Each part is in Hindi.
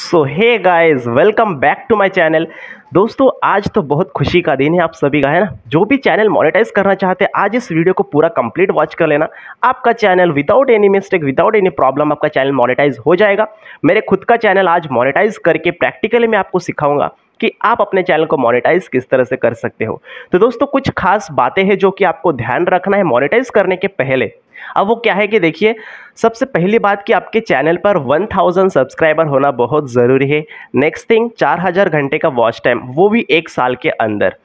So hey guys welcome back to my channel दोस्तों आज तो बहुत खुशी का दिन है आप सभी का है ना जो भी चैनल मोनिटाइज करना चाहते हैं आज इस वीडियो को पूरा कंप्लीट वॉच कर लेना आपका channel without any mistake without any problem आपका चैनल मोनिटाइज हो जाएगा मेरे खुद का चैनल आज मोनिटाइज करके प्रैक्टिकली मैं आपको सिखाऊंगा कि आप अपने चैनल को मोनिटाइज किस तरह से कर सकते हो तो दोस्तों कुछ खास बातें हैं जो कि आपको ध्यान रखना है मोनिटाइज करने के पहले अब वो क्या है कि देखिए सबसे पहली बात कि आपके चैनल पर 1000 सब्सक्राइबर होना बहुत ज़रूरी है नेक्स्ट थिंग 4000 घंटे का वॉच टाइम वो भी एक साल के अंदर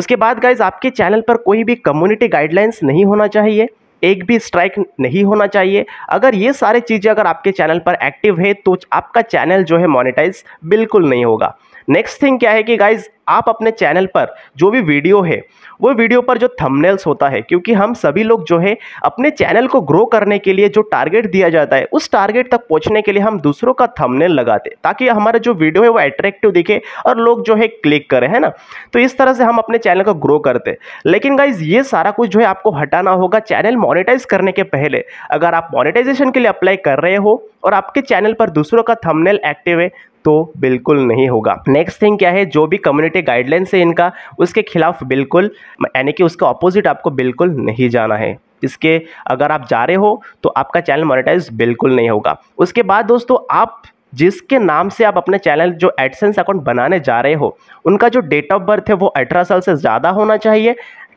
उसके बाद गाइज आपके चैनल पर कोई भी कम्युनिटी गाइडलाइंस नहीं होना चाहिए एक भी स्ट्राइक नहीं होना चाहिए अगर ये सारी चीज़ें अगर आपके चैनल पर एक्टिव है तो आपका चैनल जो है मोनिटाइज बिल्कुल नहीं होगा नेक्स्ट थिंग क्या है कि गाइज आप अपने चैनल पर जो भी वीडियो है वो वीडियो पर जो थंबनेल्स होता है क्योंकि हम सभी लोग जो है अपने चैनल को ग्रो करने के लिए जो टारगेट दिया जाता है उस टारगेट तक पहुंचने के लिए हम दूसरों का थंबनेल लगाते ताकि हमारा जो वीडियो है वो अट्रैक्टिव दिखे और लोग जो है क्लिक करें है ना तो इस तरह से हम अपने चैनल को ग्रो करते लेकिन गाइज ये सारा कुछ जो है आपको हटाना होगा चैनल मोनिटाइज करने के पहले अगर आप मोनिटाइजेशन के लिए अप्लाई कर रहे हो और आपके चैनल पर दूसरों का थमनेल एक्टिव है तो बिल्कुल नहीं होगा नेक्स्ट थिंग क्या है जो भी कम्युनिटी गाइडलाइंस है इनका उसके खिलाफ बिल्कुल यानी कि उसका ऑपोजिट आपको बिल्कुल नहीं जाना है इसके अगर आप जा रहे हो तो आपका चैनल मोनेटाइज बिल्कुल नहीं होगा उसके बाद दोस्तों आप जिसके नाम से आप अपने चैनल जो एडसेंस अकाउंट बनाने जा रहे हो उनका जो डेट ऑफ बर्थ है वो अठारह साल से ज़्यादा होना चाहिए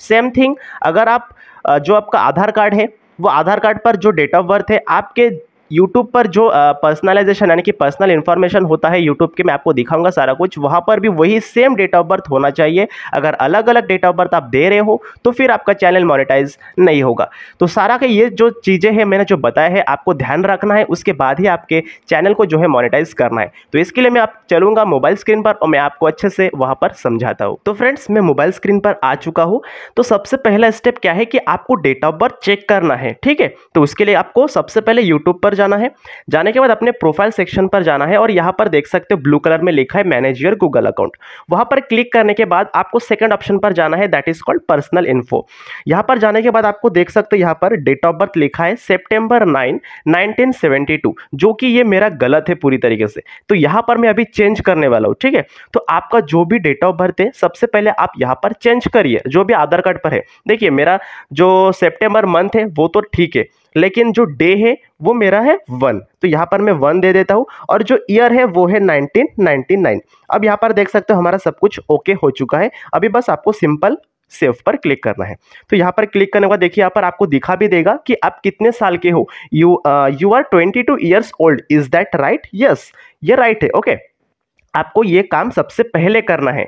सेम थिंग अगर आप जो आपका आधार कार्ड है वो आधार कार्ड पर जो डेट ऑफ बर्थ है आपके यूट्यूब पर जो पर्सनलाइजेशन यानी कि पर्सनल इन्फॉर्मेशन होता है यूट्यूब के मैं आपको दिखाऊंगा सारा कुछ वहाँ पर भी वही सेम डेट ऑफ बर्थ होना चाहिए अगर अलग अलग डेट ऑफ बर्थ आप दे रहे हो तो फिर आपका चैनल मोनेटाइज नहीं होगा तो सारा के ये जो चीज़ें हैं मैंने जो बताया है आपको ध्यान रखना है उसके बाद ही आपके चैनल को जो है मोनिटाइज करना है तो इसके लिए मैं आप चलूँगा मोबाइल स्क्रीन पर और मैं आपको अच्छे से वहाँ पर समझाता हूँ तो फ्रेंड्स मैं मोबाइल स्क्रीन पर आ चुका हूँ तो सबसे पहला स्टेप क्या है कि आपको डेट ऑफ बर्थ चेक करना है ठीक है तो उसके लिए आपको सबसे पहले यूट्यूब पर जाना है जाने के बाद अपने प्रोफाइल सेक्शन पर जाना है और यहाँ पर देख सकते हो ब्लू कलर में लिखा है मैनेज योर गूगल अकाउंट वहाँ पर क्लिक करने के बाद आपको सेकंड ऑप्शन पर जाना है that is called personal info यहाँ पर जाने के बाद आपको देख सकते हो यहाँ पर डेट ऑफ बर्थ लिखा है सेप्टेम्बर नाइन नाइनटीन जो कि ये मेरा गलत है पूरी तरीके से तो यहाँ पर मैं अभी चेंज करने वाला हूँ ठीक है तो आपका जो भी डेट ऑफ बर्थ है सबसे पहले आप यहाँ पर चेंज करिए जो भी आधार कार्ड पर है देखिए मेरा जो सेप्टेम्बर मंथ है वो तो ठीक है लेकिन जो डे है वो मेरा है वन तो यहाँ पर मैं वन दे देता हूँ और जो ईयर है वो है नाइन अब यहाँ पर देख सकते हो हमारा सब कुछ ओके हो चुका है अभी बस आपको सिंपल सेव पर क्लिक करना है तो यहाँ पर क्लिक करने के बाद देखिए यहाँ पर आपको दिखा भी देगा कि आप कितने साल के हो you you are twenty two years old is that right yes ये राइट है ओके okay? आपको ये काम सबसे पहले करना है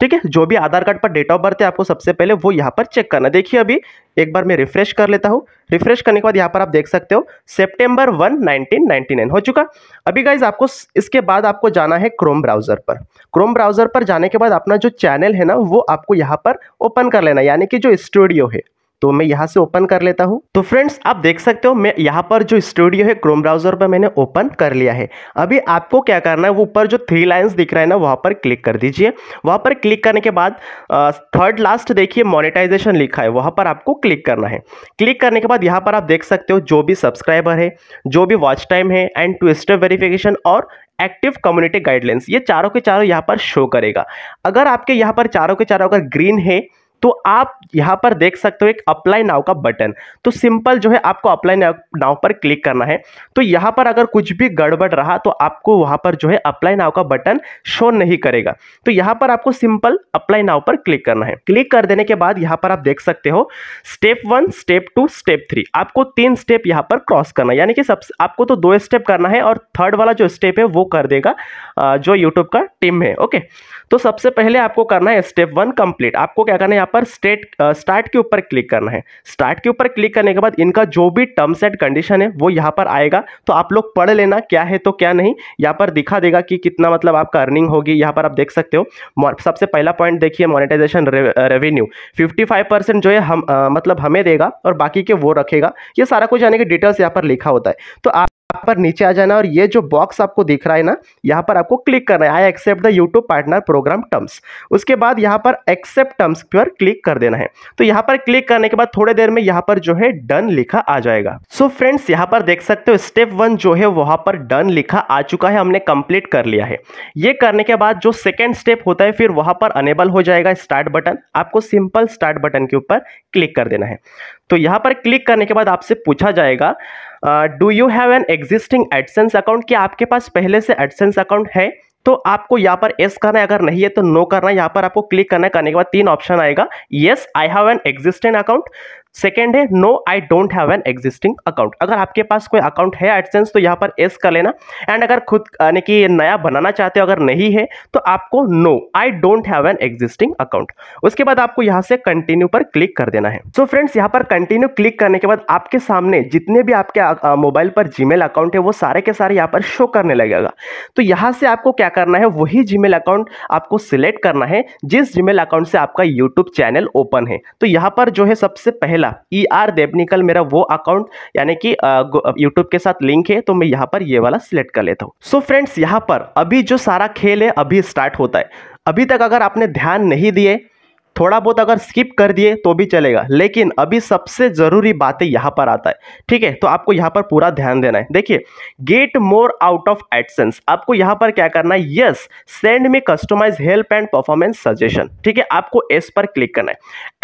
ठीक है जो भी आधार कार्ड पर डेट ऑफ बर्थ है आपको सबसे पहले वो यहाँ पर चेक करना देखिए अभी एक बार मैं रिफ्रेश कर लेता हूँ रिफ्रेश करने के बाद यहाँ पर आप देख सकते हो सेप्टेम्बर वन नाइनटीन हो चुका अभी गाइज आपको इसके बाद आपको जाना है क्रोम ब्राउज़र पर क्रोम ब्राउज़र पर जाने के बाद अपना जो चैनल है ना वो आपको यहाँ पर ओपन कर लेना यानी कि जो स्टूडियो है तो मैं यहाँ से ओपन कर लेता हूँ तो फ्रेंड्स आप देख सकते हो मैं यहाँ पर जो स्टूडियो है क्रोम ब्राउजर पर मैंने ओपन कर लिया है अभी आपको क्या करना है वो ऊपर जो थ्री लाइन्स दिख रहा है ना वहाँ पर क्लिक कर दीजिए वहाँ पर क्लिक करने के बाद थर्ड लास्ट देखिए मोनिटाइजेशन लिखा है वहाँ पर आपको क्लिक करना है क्लिक करने के बाद यहाँ पर आप देख सकते हो जो भी सब्सक्राइबर है जो भी वॉच टाइम है एंड ट्विस्टर वेरिफिकेशन और एक्टिव कम्युनिटी गाइडलाइंस ये चारों के चारों यहाँ पर शो करेगा अगर आपके यहाँ पर चारों के चारों अगर ग्रीन है तो आप यहाँ पर देख सकते हो एक अप्लाई नाव का बटन तो सिंपल जो है आपको अप्लाई नाव पर क्लिक करना है तो यहाँ पर अगर कुछ भी गड़बड़ रहा तो आपको वहाँ पर जो है अप्लाई नाव का बटन शो नहीं करेगा तो यहाँ पर आपको सिंपल अप्लाई नाव पर क्लिक करना है क्लिक कर देने के बाद यहाँ पर आप देख सकते हो step one step two step three आपको तीन स्टेप यहाँ पर क्रॉस करना यानी कि सब आपको तो दो स्टेप करना है और थर्ड वाला जो स्टेप है वो कर देगा जो यूट्यूब का टीम है ओके तो सबसे पहले आपको करना है स्टेप वन कंप्लीट आपको क्या करना है पर स्टेट स्टार्ट के ऊपर क्लिक करना है स्टार्ट के ऊपर क्लिक करने के बाद इनका जो भी टर्म्स एंड कंडीशन है वो यहाँ पर आएगा तो आप लोग पढ़ लेना क्या है तो क्या नहीं यहाँ पर दिखा देगा कि कितना मतलब आपका अर्निंग होगी यहाँ पर आप देख सकते हो सबसे पहला पॉइंट देखिए मोनिटाइजेशन रेवेन्यू फिफ्टी जो है हम आ, मतलब हमें देगा और बाकी के वो रखेगा ये सारा कुछ यानी कि डिटेल्स यहाँ पर लिखा होता है तो आप यहाँ पर नीचे आ जाना और ये जो बॉक्स आपको दिख रहा है ना यहाँ पर आपको क्लिक करना है I accept the YouTube partner program terms उसके बाद यहाँ पर एक्सेप्ट टर्म्स पर क्लिक कर देना है तो यहाँ पर क्लिक करने के बाद थोड़ी देर में यहाँ पर जो है डन लिखा आ जाएगा सो so फ्रेंड्स यहाँ पर देख सकते हो स्टेप वन जो है वहाँ पर डन लिखा आ चुका है हमने कंप्लीट कर लिया है ये करने के बाद जो सेकेंड स्टेप होता है फिर वहाँ पर अनेबल हो जाएगा स्टार्ट बटन आपको सिंपल स्टार्ट बटन के ऊपर क्लिक कर देना है तो यहाँ पर क्लिक करने के बाद आपसे पूछा जाएगा do you have an existing AdSense account क्या आपके पास पहले से एडसेंस अकाउंट है तो आपको यहाँ पर येस करना है अगर नहीं है तो नो करना है यहाँ पर आपको क्लिक करना है करने के बाद तीन ऑप्शन आएगा yes I have an existing account second है no I don't have an existing account अगर आपके पास कोई अकाउंट है एडसेंस तो यहाँ पर एस कर लेना एंड अगर खुद यानी कि नया बनाना चाहते हो अगर नहीं है तो आपको no I don't have an existing account उसके बाद आपको यहाँ से कंटिन्यू पर क्लिक कर देना है सो so फ्रेंड्स यहाँ पर कंटिन्यू क्लिक करने के बाद आपके सामने जितने भी आपके मोबाइल पर जीमेल अकाउंट है वो सारे के सारे यहाँ पर शो करने लगेगा तो यहाँ से आपको क्या करना है वही जीमेल अकाउंट आपको सिलेक्ट करना है जिस जीमेल अकाउंट से आपका यूट्यूब चैनल ओपन है तो यहाँ पर जो है सबसे पहले मिला ई e आर देवनिकल मेरा वो अकाउंट यानी कि यूट्यूब के साथ लिंक है तो मैं यहाँ पर ये वाला सिलेक्ट कर लेता हूँ सो फ्रेंड्स यहाँ पर अभी जो सारा खेल है अभी स्टार्ट होता है अभी तक अगर आपने ध्यान नहीं दिए थोड़ा बहुत अगर स्किप कर दिए तो भी चलेगा लेकिन अभी सबसे ज़रूरी बातें यहाँ पर आता है ठीक है तो आपको यहाँ पर पूरा ध्यान देना है देखिए get more out of AdSense आपको यहाँ पर क्या करना है yes send me customize help and performance suggestion ठीक है आपको एस पर क्लिक करना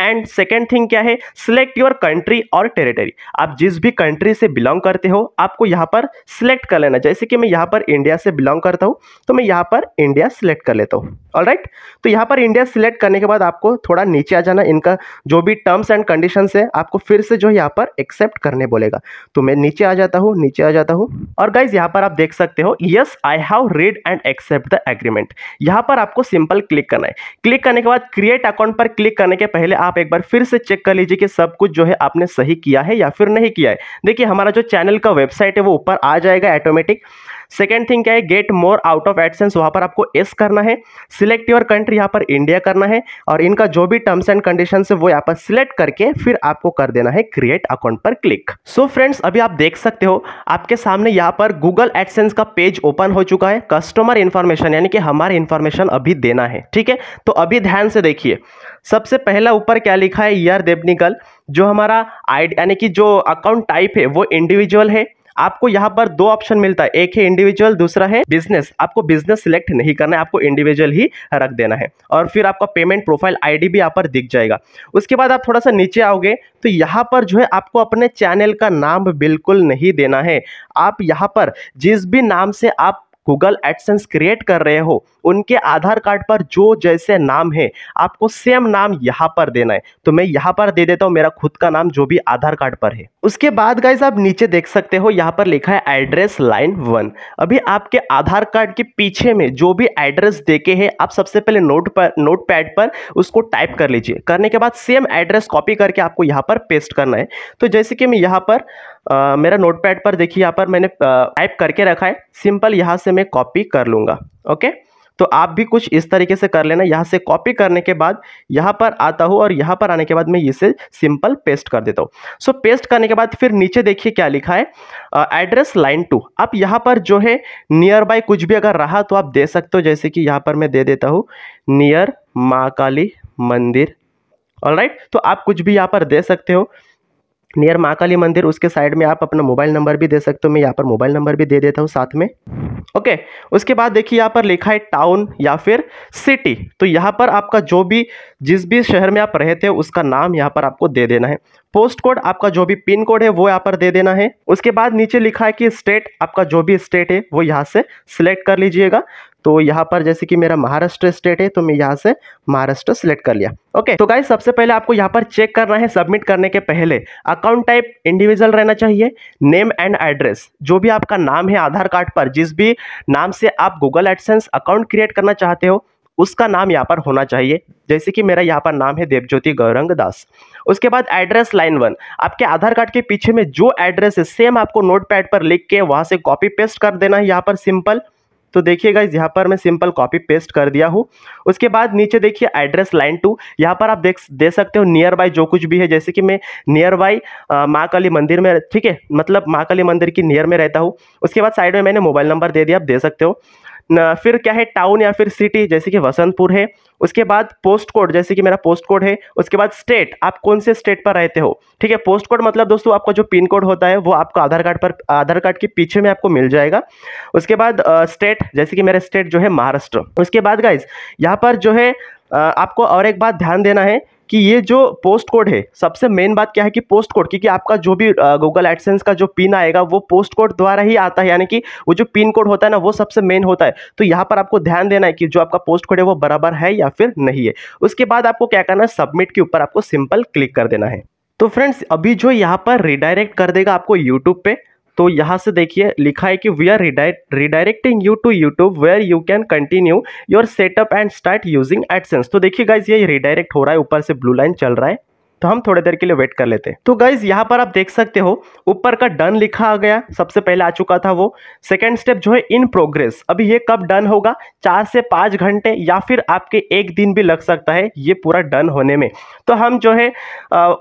है एंड सेकेंड थिंग क्या है सिलेक्ट योर कंट्री और टेरिटरी आप जिस भी कंट्री से बिलोंग करते हो आपको यहाँ पर सिलेक्ट कर लेना जैसे कि मैं यहाँ पर इंडिया से बिलोंग करता हूँ तो मैं यहाँ पर इंडिया सिलेक्ट कर लेता हूँ ऑलराइट तो यहाँ पर इंडिया सिलेक्ट करने के बाद आपको थोड़ा नीचे आ जाना इनका जो भी टर्म्स एंड कंडीशन है आपको फिर से जो यहाँ पर एक्सेप्ट करने बोलेगा तो मैं नीचे आ जाता हूँ नीचे आ जाता हूँ और गाइज यहाँ पर आप देख सकते हो yes I have read and accept the agreement यहाँ पर आपको सिंपल क्लिक करना है क्लिक करने के बाद क्रिएट अकाउंट पर क्लिक करने के पहले आप एक बार फिर से चेक कर लीजिए कि सब कुछ जो है आपने सही किया है या फिर नहीं किया है देखिए हमारा जो चैनल का वेबसाइट है वो ऊपर आ जाएगा ऑटोमेटिक सेकेंड थिंग क्या है get more out of AdSense वहाँ पर आपको एस करना है सिलेक्ट योर कंट्री यहाँ पर इंडिया करना है और इनका जो भी टर्म्स एंड कंडीशन है वो यहाँ पर सिलेक्ट करके फिर आपको कर देना है क्रिएट अकाउंट पर क्लिक सो so फ्रेंड्स अभी आप देख सकते हो आपके सामने यहाँ पर गूगल एडसेंस का पेज ओपन हो चुका है कस्टमर इन्फॉर्मेशन यानी कि हमारे इन्फॉर्मेशन अभी देना है ठीक है तो अभी ध्यान से देखिए सबसे पहला ऊपर क्या लिखा है ईयर देवनिकल जो हमारा आई यानी कि जो अकाउंट टाइप है वो इंडिविजुअल है आपको यहाँ पर दो ऑप्शन मिलता है एक है इंडिविजुअल दूसरा है बिजनेस आपको बिजनेस सिलेक्ट नहीं करना है आपको इंडिविजुअल ही रख देना है और फिर आपका पेमेंट प्रोफाइल आईडी भी यहाँ पर दिख जाएगा उसके बाद आप थोड़ा सा नीचे आओगे तो यहाँ पर जो है आपको अपने चैनल का नाम बिल्कुल नहीं देना है आप यहाँ पर जिस भी नाम से आप गूगल एडसेंस क्रिएट कर रहे हो उनके आधार कार्ड पर जो जैसे नाम है आपको सेम नाम यहाँ पर देना है तो मैं यहाँ पर दे देता हूँ मेरा खुद का नाम जो भी आधार कार्ड पर है उसके बाद गाइज आप नीचे देख सकते हो यहाँ पर लिखा है एड्रेस लाइन वन अभी आपके आधार कार्ड के पीछे में जो भी एड्रेस देके है आप सबसे पहले नोट पर नोट पैड पर उसको टाइप कर लीजिए करने के बाद सेम एड्रेस कॉपी करके आपको यहाँ पर पेस्ट करना है तो जैसे कि मैं यहाँ पर आ, मेरा नोटपैड पर देखिए यहाँ पर मैंने टाइप करके रखा है सिंपल यहाँ से मैं कॉपी कर लूँगा ओके तो आप भी कुछ इस तरीके से कर लेना यहाँ से कॉपी करने के बाद यहाँ पर आता हूँ और यहाँ पर आने के बाद मैं इसे सिंपल पेस्ट कर देता हूँ सो so, पेस्ट करने के बाद फिर नीचे देखिए क्या लिखा है एड्रेस लाइन टू आप यहाँ पर जो है नियर बाय कुछ भी अगर रहा तो आप दे सकते हो जैसे कि यहाँ पर मैं दे देता हूँ नियर माँ काली मंदिर ऑल right? तो आप कुछ भी यहाँ पर दे सकते हो नियर महाकाली मंदिर उसके साइड में आप अपना मोबाइल नंबर भी दे सकते हो मैं यहाँ पर मोबाइल नंबर भी दे देता हूँ साथ में ओके okay, उसके बाद देखिए यहाँ पर लिखा है टाउन या फिर सिटी तो यहाँ पर आपका जो भी जिस भी शहर में आप रहते हो उसका नाम यहाँ पर आपको दे देना है पोस्ट कोड आपका जो भी पिन कोड है वो यहाँ पर दे देना है उसके बाद नीचे लिखा है कि स्टेट आपका जो भी स्टेट है वो यहाँ से सिलेक्ट कर लीजिएगा तो यहाँ पर जैसे कि मेरा महाराष्ट्र स्टेट है तो मैं यहाँ से महाराष्ट्र सेलेक्ट कर लिया ओके तो गाइज सबसे पहले आपको यहाँ पर चेक करना है सबमिट करने के पहले अकाउंट टाइप इंडिविजुअल रहना चाहिए नेम एंड एड्रेस जो भी आपका नाम है आधार कार्ड पर जिस भी नाम से आप गूगल एडसेंस अकाउंट क्रिएट करना चाहते हो उसका नाम यहाँ पर होना चाहिए जैसे कि मेरा यहाँ पर नाम है देवज्योति गौरंग दास उसके बाद एड्रेस लाइन वन आपके आधार कार्ड के पीछे में जो एड्रेस है सेम आपको नोट पैड पर लिख के वहाँ से कॉपी पेस्ट कर देना है यहाँ पर सिंपल तो देखिए इस यहाँ पर मैं सिंपल कॉपी पेस्ट कर दिया हूँ उसके बाद नीचे देखिए एड्रेस लाइन टू यहाँ पर आप देख दे सकते हो नियर बाय जो कुछ भी है जैसे कि मैं नियर बाय माँ काली मंदिर में ठीक है मतलब माँ काली मंदिर की नियर में रहता हूँ उसके बाद साइड में मैंने मोबाइल नंबर दे दिया आप दे सकते हो फिर क्या है टाउन या फिर सिटी जैसे कि वसंतपुर है उसके बाद पोस्ट कोड जैसे कि मेरा पोस्ट कोड है उसके बाद स्टेट आप कौन से स्टेट पर रहते हो ठीक है पोस्ट कोड मतलब दोस्तों आपका जो पिन कोड होता है वो आपको आधार कार्ड पर आधार कार्ड के पीछे में आपको मिल जाएगा उसके बाद स्टेट जैसे कि मेरा स्टेट जो है महाराष्ट्र उसके बाद गाइज यहाँ पर जो है आपको और एक बात ध्यान देना है कि ये जो पोस्ट कोड है सबसे मेन बात क्या है कि पोस्ट कोड क्योंकि आपका जो भी गूगल एडसेंस का जो पिन आएगा वो पोस्ट कोड द्वारा ही आता है यानी कि वो जो पिन कोड होता है ना वो सबसे मेन होता है तो यहाँ पर आपको ध्यान देना है कि जो आपका पोस्ट कोड है वो बराबर है या फिर नहीं है उसके बाद आपको क्या करना है सबमिट के ऊपर आपको सिंपल क्लिक कर देना है तो फ्रेंड्स अभी जो यहाँ पर रिडायरेक्ट कर देगा आपको यूट्यूब पे तो यहाँ से देखिए लिखा है कि we are redirecting you to YouTube where you can continue your setup and start using AdSense तो देखिए गाइज ये रिडायरेक्ट हो रहा है ऊपर से ब्लू लाइन चल रहा है तो हम थोड़ी देर के लिए वेट कर लेते हैं तो गाइज यहाँ पर आप देख सकते हो ऊपर का डन लिखा आ गया सबसे पहले आ चुका था वो सेकेंड स्टेप जो है इन प्रोग्रेस अभी ये कब डन होगा चार से पाँच घंटे या फिर आपके एक दिन भी लग सकता है ये पूरा डन होने में तो हम जो है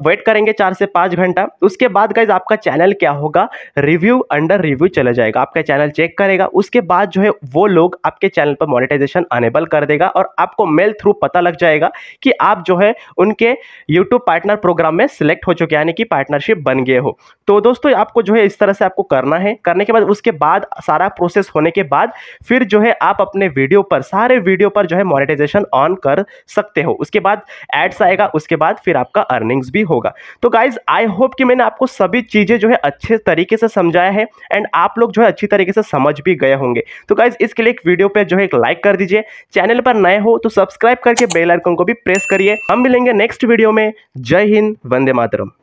वेट करेंगे चार से पाँच घंटा उसके बाद गाइज आपका चैनल क्या होगा रिव्यू अंडर रिव्यू चला जाएगा आपका चैनल चेक करेगा उसके बाद जो है वो लोग आपके चैनल पर मोनिटाइजेशन अनेबल कर देगा और आपको मेल थ्रू पता लग जाएगा कि आप जो है उनके यूट्यूब पार्ट पार्टनर प्रोग्राम में सिलेक्ट हो चुके हैं यानी कि पार्टनरशिप बन गए हो तो दोस्तों आपको जो है इस तरह से आपको करना है करने के बाद उसके बाद सारा प्रोसेस होने के बाद फिर जो है आप अपने वीडियो पर सारे वीडियो पर जो है मोनिटाइजेशन ऑन कर सकते हो उसके बाद एड्स आएगा उसके बाद फिर आपका अर्निंग्स भी होगा तो गाइज आई होप कि मैंने आपको सभी चीज़ें जो है अच्छे तरीके से समझाया है एंड आप लोग जो है अच्छी तरीके से समझ भी गए होंगे तो गाइज इसके लिए एक वीडियो पर जो है एक लाइक कर दीजिए चैनल पर नए हो तो सब्सक्राइब करके बेल आइकन को भी प्रेस करिए हम मिलेंगे नेक्स्ट वीडियो में जय जय हिंद वंदे मातरम